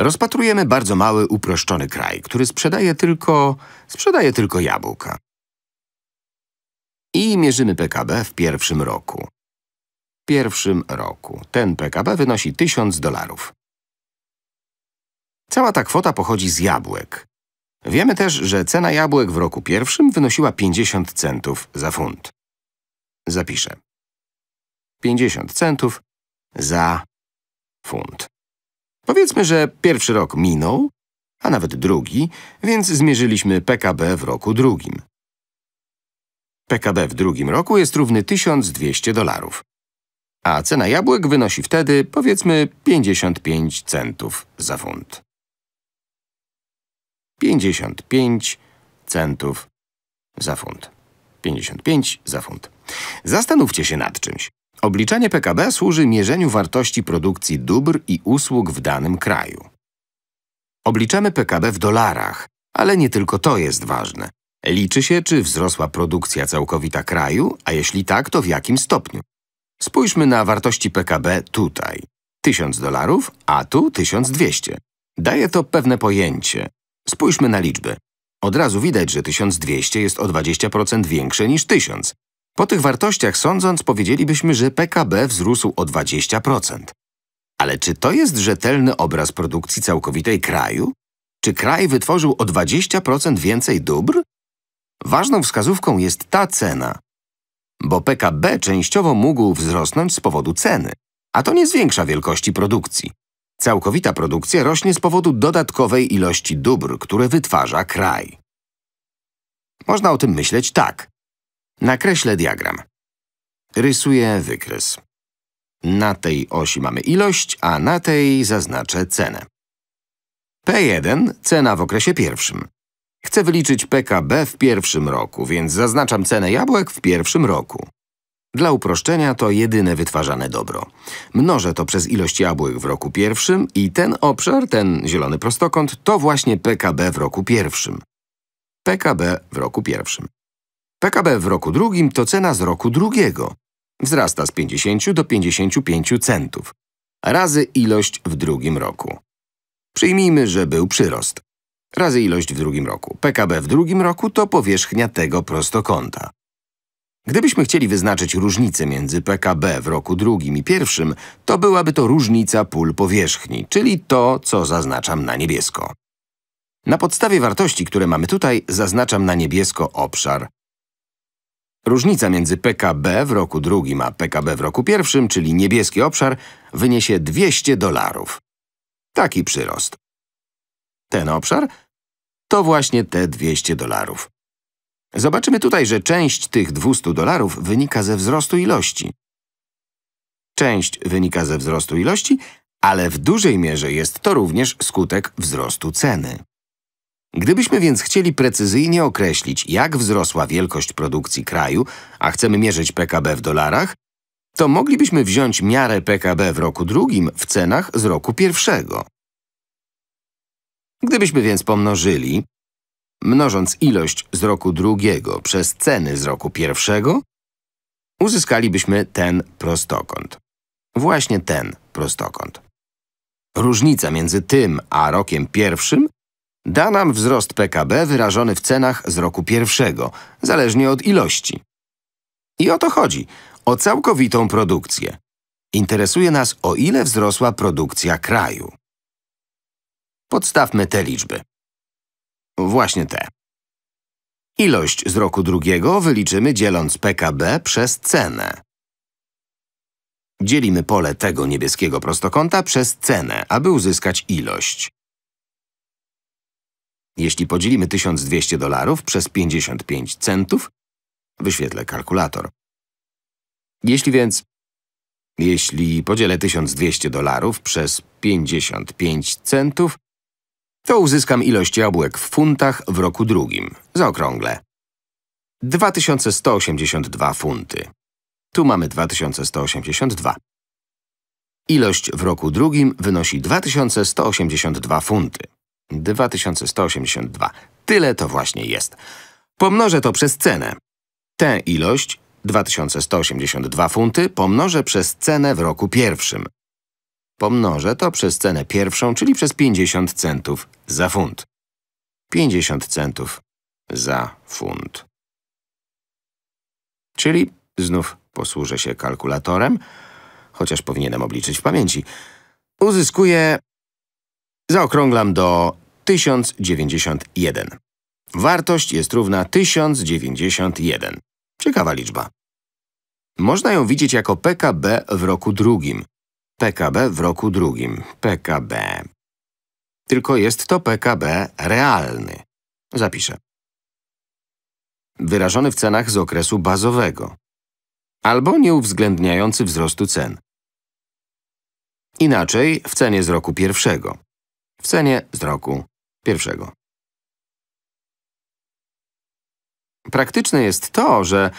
Rozpatrujemy bardzo mały, uproszczony kraj, który sprzedaje tylko… sprzedaje tylko jabłka. I mierzymy PKB w pierwszym roku. W pierwszym roku. Ten PKB wynosi 1000 dolarów. Cała ta kwota pochodzi z jabłek. Wiemy też, że cena jabłek w roku pierwszym wynosiła 50 centów za funt. Zapiszę. 50 centów za funt. Powiedzmy, że pierwszy rok minął, a nawet drugi, więc zmierzyliśmy PKB w roku drugim. PKB w drugim roku jest równy 1200 dolarów, a cena jabłek wynosi wtedy, powiedzmy, 55 centów za funt. 55 centów za funt. 55 za funt. Zastanówcie się nad czymś. Obliczanie PKB służy mierzeniu wartości produkcji dóbr i usług w danym kraju. Obliczamy PKB w dolarach, ale nie tylko to jest ważne. Liczy się, czy wzrosła produkcja całkowita kraju, a jeśli tak, to w jakim stopniu. Spójrzmy na wartości PKB tutaj. 1000 dolarów, a tu 1200. Daje to pewne pojęcie. Spójrzmy na liczby. Od razu widać, że 1200 jest o 20% większe niż 1000. Po tych wartościach sądząc, powiedzielibyśmy, że PKB wzrósł o 20%. Ale czy to jest rzetelny obraz produkcji całkowitej kraju? Czy kraj wytworzył o 20% więcej dóbr? Ważną wskazówką jest ta cena, bo PKB częściowo mógł wzrosnąć z powodu ceny, a to nie zwiększa wielkości produkcji. Całkowita produkcja rośnie z powodu dodatkowej ilości dóbr, które wytwarza kraj. Można o tym myśleć tak. Nakreślę diagram. Rysuję wykres. Na tej osi mamy ilość, a na tej zaznaczę cenę. P1 – cena w okresie pierwszym. Chcę wyliczyć PKB w pierwszym roku, więc zaznaczam cenę jabłek w pierwszym roku. Dla uproszczenia to jedyne wytwarzane dobro. Mnożę to przez ilość jabłek w roku pierwszym i ten obszar, ten zielony prostokąt, to właśnie PKB w roku pierwszym. PKB w roku pierwszym. PKB w roku drugim to cena z roku drugiego. Wzrasta z 50 do 55 centów. Razy ilość w drugim roku. Przyjmijmy, że był przyrost. Razy ilość w drugim roku. PKB w drugim roku to powierzchnia tego prostokąta. Gdybyśmy chcieli wyznaczyć różnicę między PKB w roku drugim i pierwszym, to byłaby to różnica pól powierzchni, czyli to, co zaznaczam na niebiesko. Na podstawie wartości, które mamy tutaj, zaznaczam na niebiesko obszar, Różnica między PKB w roku drugim a PKB w roku pierwszym, czyli niebieski obszar, wyniesie 200 dolarów. Taki przyrost. Ten obszar to właśnie te 200 dolarów. Zobaczymy tutaj, że część tych 200 dolarów wynika ze wzrostu ilości. Część wynika ze wzrostu ilości, ale w dużej mierze jest to również skutek wzrostu ceny. Gdybyśmy więc chcieli precyzyjnie określić, jak wzrosła wielkość produkcji kraju, a chcemy mierzyć PKB w dolarach, to moglibyśmy wziąć miarę PKB w roku drugim w cenach z roku pierwszego. Gdybyśmy więc pomnożyli, mnożąc ilość z roku drugiego przez ceny z roku pierwszego, uzyskalibyśmy ten prostokąt. Właśnie ten prostokąt. Różnica między tym a rokiem pierwszym Da nam wzrost PKB wyrażony w cenach z roku pierwszego, zależnie od ilości. I o to chodzi, o całkowitą produkcję. Interesuje nas, o ile wzrosła produkcja kraju. Podstawmy te liczby. Właśnie te. Ilość z roku drugiego wyliczymy dzieląc PKB przez cenę. Dzielimy pole tego niebieskiego prostokąta przez cenę, aby uzyskać ilość. Jeśli podzielimy 1200 dolarów przez 55 centów, wyświetlę kalkulator. Jeśli więc... Jeśli podzielę 1200 dolarów przez 55 centów, to uzyskam ilość jabłek w funtach w roku drugim, zaokrągle. 2182 funty. Tu mamy 2182. Ilość w roku drugim wynosi 2182 funty. 2182. Tyle to właśnie jest. Pomnożę to przez cenę. Tę ilość, 2182 funty, pomnożę przez cenę w roku pierwszym. Pomnożę to przez cenę pierwszą, czyli przez 50 centów za funt. 50 centów za funt. Czyli, znów posłużę się kalkulatorem, chociaż powinienem obliczyć w pamięci, uzyskuję, zaokrąglam do 1091. Wartość jest równa 1091. Ciekawa liczba. Można ją widzieć jako PKB w roku drugim. PKB w roku drugim. PKB. Tylko jest to PKB realny. Zapiszę. Wyrażony w cenach z okresu bazowego. Albo nie uwzględniający wzrostu cen. Inaczej w cenie z roku pierwszego. W cenie z roku Pierwszego. Praktyczne jest to, że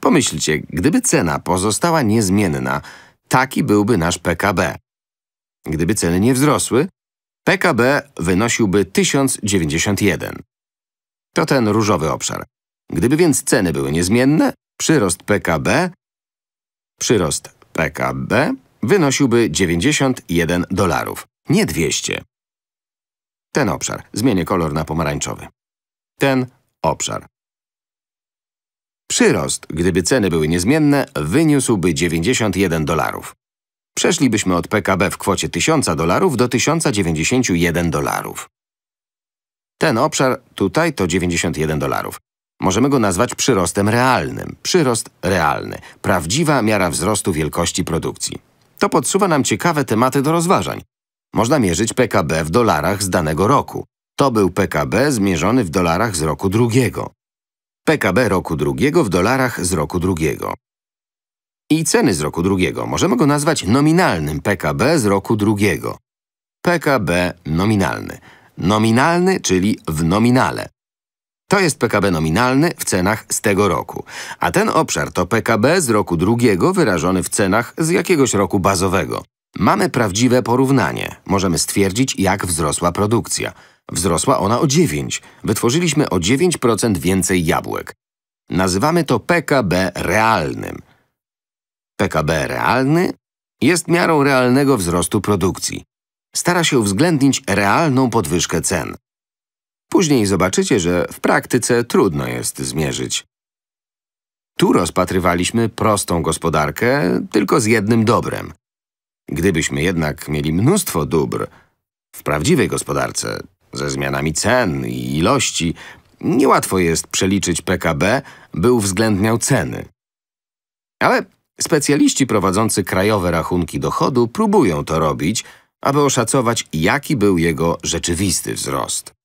pomyślcie, gdyby cena pozostała niezmienna, taki byłby nasz PKB. Gdyby ceny nie wzrosły, PKB wynosiłby 1091. To ten różowy obszar. Gdyby więc ceny były niezmienne, przyrost PKB, przyrost PKB wynosiłby 91 dolarów, nie 200. Ten obszar. Zmienię kolor na pomarańczowy. Ten obszar. Przyrost, gdyby ceny były niezmienne, wyniósłby 91 dolarów. Przeszlibyśmy od PKB w kwocie 1000 dolarów do 1091 dolarów. Ten obszar tutaj to 91 dolarów. Możemy go nazwać przyrostem realnym. Przyrost realny. Prawdziwa miara wzrostu wielkości produkcji. To podsuwa nam ciekawe tematy do rozważań. Można mierzyć PKB w dolarach z danego roku. To był PKB zmierzony w dolarach z roku drugiego. PKB roku drugiego w dolarach z roku drugiego. I ceny z roku drugiego. Możemy go nazwać nominalnym PKB z roku drugiego. PKB nominalny. Nominalny, czyli w nominale. To jest PKB nominalny w cenach z tego roku, a ten obszar to PKB z roku drugiego wyrażony w cenach z jakiegoś roku bazowego. Mamy prawdziwe porównanie. Możemy stwierdzić, jak wzrosła produkcja. Wzrosła ona o 9. Wytworzyliśmy o 9% więcej jabłek. Nazywamy to PKB realnym. PKB realny jest miarą realnego wzrostu produkcji. Stara się uwzględnić realną podwyżkę cen. Później zobaczycie, że w praktyce trudno jest zmierzyć. Tu rozpatrywaliśmy prostą gospodarkę, tylko z jednym dobrem. Gdybyśmy jednak mieli mnóstwo dóbr w prawdziwej gospodarce, ze zmianami cen i ilości, niełatwo jest przeliczyć PKB, by uwzględniał ceny. Ale specjaliści prowadzący krajowe rachunki dochodu próbują to robić, aby oszacować, jaki był jego rzeczywisty wzrost.